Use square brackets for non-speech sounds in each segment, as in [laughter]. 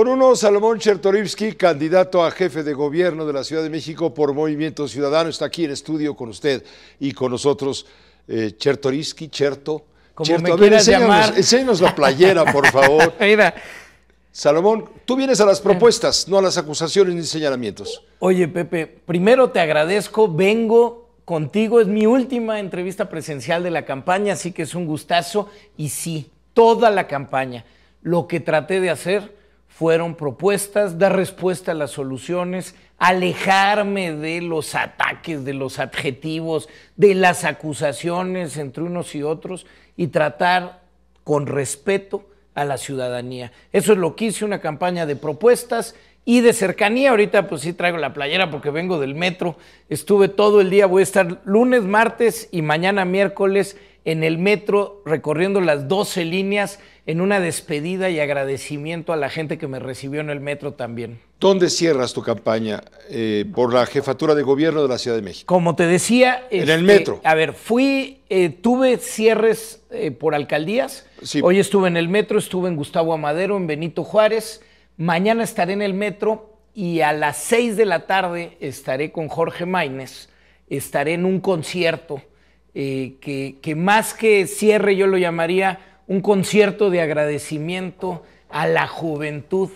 Por uno, Salomón Chertorivsky, candidato a jefe de gobierno de la Ciudad de México por Movimiento Ciudadano, está aquí en estudio con usted y con nosotros. Eh, Chertorivsky, Cherto. Como Me a llamar. enséñanos, la playera, por favor. [laughs] Salomón, tú vienes a las propuestas, no a las acusaciones ni señalamientos. Oye, Pepe, primero te agradezco, vengo contigo, es mi última entrevista presencial de la campaña, así que es un gustazo. Y sí, toda la campaña, lo que traté de hacer fueron propuestas, dar respuesta a las soluciones, alejarme de los ataques, de los adjetivos, de las acusaciones entre unos y otros y tratar con respeto a la ciudadanía. Eso es lo que hice, una campaña de propuestas y de cercanía. Ahorita pues sí traigo la playera porque vengo del metro. Estuve todo el día, voy a estar lunes, martes y mañana miércoles en el metro recorriendo las 12 líneas en una despedida y agradecimiento a la gente que me recibió en el metro también. ¿Dónde cierras tu campaña eh, por la jefatura de gobierno de la Ciudad de México? Como te decía... En el este, metro. A ver, fui, eh, tuve cierres eh, por alcaldías. Hoy estuve en el metro, estuve en Gustavo Amadero, en Benito Juárez. Mañana estaré en el metro y a las 6 de la tarde estaré con Jorge Maínez. Estaré en un concierto eh, que, más que cierre yo lo llamaría un concierto de agradecimiento a la juventud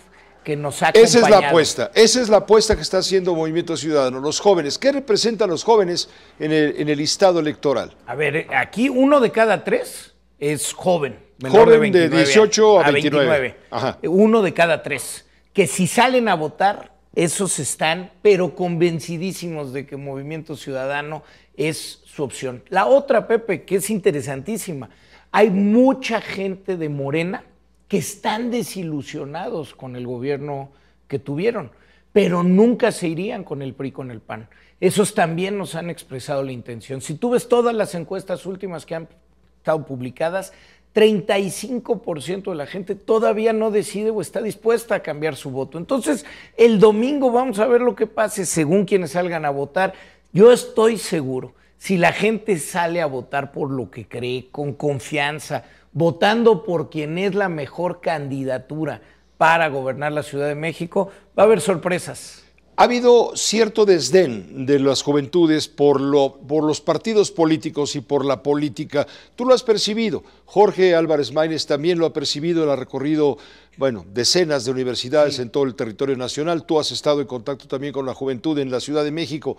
que nos ha acompañado. Esa es la apuesta, esa es la apuesta que está haciendo Movimiento Ciudadano, los jóvenes. ¿Qué representan los jóvenes en el, listado electoral? A ver, aquí uno de cada tres es joven. Joven de, 18 a, 29. Uno de cada tres. Que si salen a votar, esos están, pero convencidísimos de que Movimiento Ciudadano es su opción. La otra, Pepe, que es interesantísima, hay mucha gente de Morena que están desilusionados con el gobierno que tuvieron, pero nunca se irían con el PRI, con el PAN. Esos también nos han expresado la intención. Si tú ves todas las encuestas últimas que han estado publicadas, 35% de la gente todavía no decide o está dispuesta a cambiar su voto. Entonces, el domingo vamos a ver lo que pase según quienes salgan a votar. Yo estoy seguro, si la gente sale a votar por lo que cree, con confianza, votando por quien es la mejor candidatura para gobernar la Ciudad de México, va a haber sorpresas. Ha habido cierto desdén de las juventudes por, los partidos políticos y por la política. Tú lo has percibido. Jorge Álvarez Maínez también lo ha percibido. Él ha recorrido, bueno, decenas de universidades en todo el territorio nacional. Tú has estado en contacto también con la juventud en la Ciudad de México.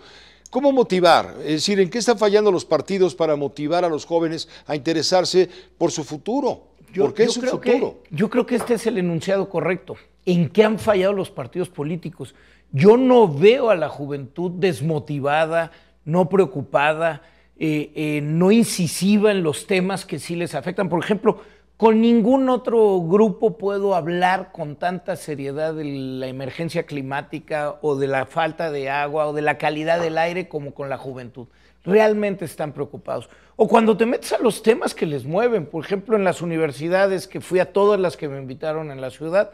¿Cómo motivar? Es decir, ¿en qué están fallando los partidos para motivar a los jóvenes a interesarse por su futuro? ¿Por qué su futuro? yo creo que este es el enunciado correcto. ¿En qué han fallado los partidos políticos? Yo no veo a la juventud desmotivada, no preocupada, eh, eh, no incisiva en los temas que sí les afectan. Por ejemplo, con ningún otro grupo puedo hablar con tanta seriedad de la emergencia climática o de la falta de agua o de la calidad del aire como con la juventud. Realmente están preocupados. O cuando te metes a los temas que les mueven, por ejemplo, en las universidades, que fui a todas las que me invitaron en la ciudad,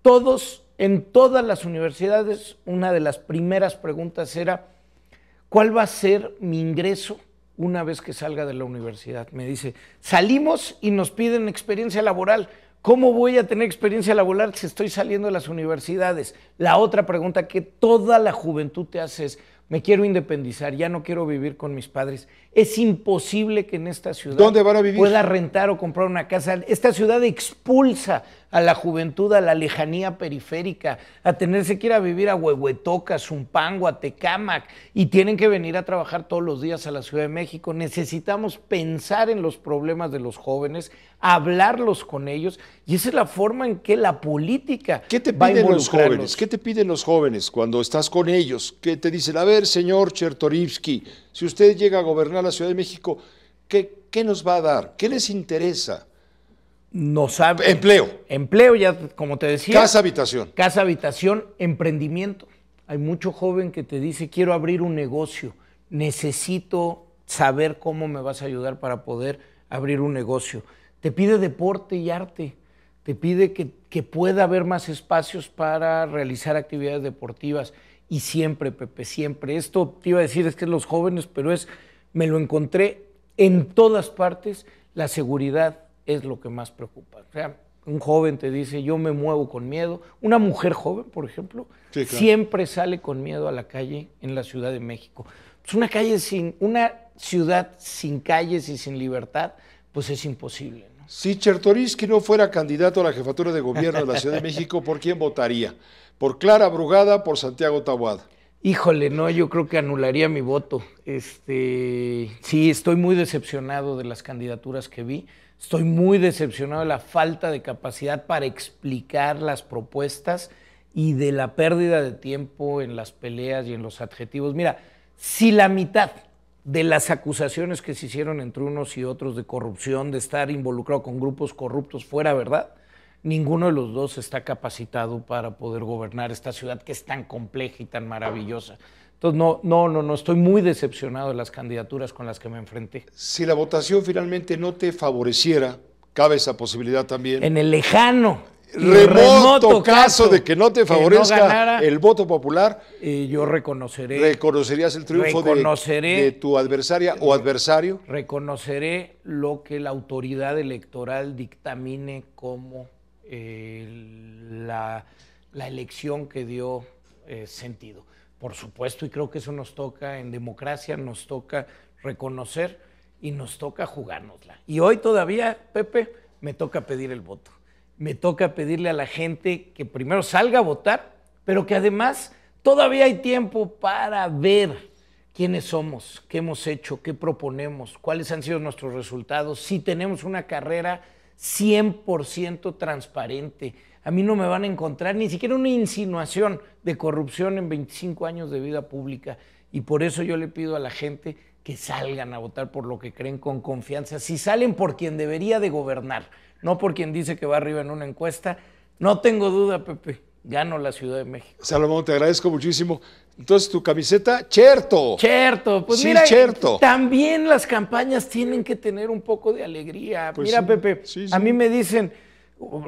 todos en todas las universidades, una de las primeras preguntas era, ¿cuál va a ser mi ingreso una vez que salga de la universidad? Me dice, salimos y nos piden experiencia laboral. ¿Cómo voy a tener experiencia laboral si estoy saliendo de las universidades? La otra pregunta que toda la juventud te hace es, me quiero independizar, ya no quiero vivir con mis padres. Es imposible que en esta ciudad pueda rentar o comprar una casa. Esta ciudad expulsa a la juventud a la lejanía periférica, a tenerse que ir a vivir a Huehuetoca, Zumpango, a Tecámac, y tienen que venir a trabajar todos los días a la Ciudad de México. Necesitamos pensar en los problemas de los jóvenes, hablarlos con ellos, y esa es la forma en que la política ¿Qué te piden los jóvenes? ¿Qué te piden los jóvenes cuando estás con ellos? ¿Qué te dicen? A ver, señor Chertorivsky, si usted llega a gobernar la Ciudad de México, ¿qué, nos va a dar? ¿Qué les interesa? No sabe. Empleo. Empleo, ya como te decía. Casa habitación. Casa habitación, emprendimiento. Hay mucho joven que te dice, quiero abrir un negocio, necesito saber cómo me vas a ayudar para poder abrir un negocio. Te pide deporte y arte, te pide que, que pueda haber más espacios para realizar actividades deportivas y siempre, Pepe, siempre. Esto te iba a decir, es que los jóvenes, pero es, me lo encontré en todas partes, la seguridad es lo que más preocupa. O sea, un joven te dice, yo me muevo con miedo. Una mujer joven, por ejemplo, siempre sale con miedo a la calle en la Ciudad de México. Pues una calle sin, una ciudad sin calles y sin libertad, pues es imposible. Si Chertorisky no fuera candidato a la jefatura de gobierno de la Ciudad de [laughs] México, ¿por quién votaría? ¿Por Clara Brugada por Santiago Tabuada? Híjole, no, yo creo que anularía mi voto. Este, sí, estoy muy decepcionado de las candidaturas que vi. Estoy muy decepcionado de la falta de capacidad para explicar las propuestas y de la pérdida de tiempo en las peleas y en los adjetivos. Mira, si la mitad de las acusaciones que se hicieron entre unos y otros de corrupción, de estar involucrado con grupos corruptos fuera, ¿verdad? Ninguno de los dos está capacitado para poder gobernar esta ciudad que es tan compleja y tan maravillosa. Entonces, no, no, no, no, estoy muy decepcionado de las candidaturas con las que me enfrenté. Si la votación finalmente no te favoreciera, cabe esa posibilidad también. En el lejano remoto, caso, de que no te favorezca el voto popular, yo reconoceré. Reconocerías el triunfo de, tu adversaria o adversario. Reconoceré lo que la autoridad electoral dictamine como eh, la, elección que dio eh, sentido. Por supuesto, y creo que eso nos toca en democracia, nos toca reconocer y nos toca jugárnosla. Y hoy todavía, Pepe, me toca pedir el voto me toca pedirle a la gente que primero salga a votar, pero que además todavía hay tiempo para ver quiénes somos, qué hemos hecho, qué proponemos, cuáles han sido nuestros resultados, si tenemos una carrera 100% transparente. A mí no me van a encontrar ni siquiera una insinuación de corrupción en 25 años de vida pública. Y por eso yo le pido a la gente que salgan a votar por lo que creen con confianza, si salen por quien debería de gobernar, no por quien dice que va arriba en una encuesta. No tengo duda, Pepe, gano la Ciudad de México. Salomón, te agradezco muchísimo. Entonces, tu camiseta, Cherto. Cherto, pues sí, mira, también las campañas tienen que tener un poco de alegría. Pues mira, Pepe, a mí me dicen,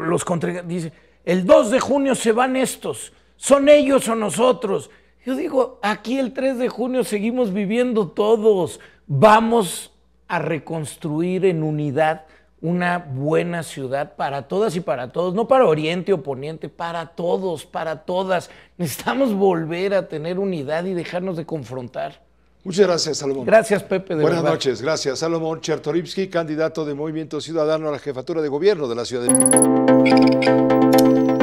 los contra dicen, el 2 de junio se van estos, son ellos o nosotros. Yo digo, aquí el 3 de junio seguimos viviendo todos, vamos a reconstruir en unidad una buena ciudad para todas y para todos, no para oriente o poniente, para todos, para todas. Necesitamos volver a tener unidad y dejarnos de confrontar. Muchas gracias, Salomón. Gracias, Pepe. Buenas noches, gracias. Salomón Chertorivsky, candidato de Movimiento Ciudadano a la jefatura de gobierno de la ciudad de México.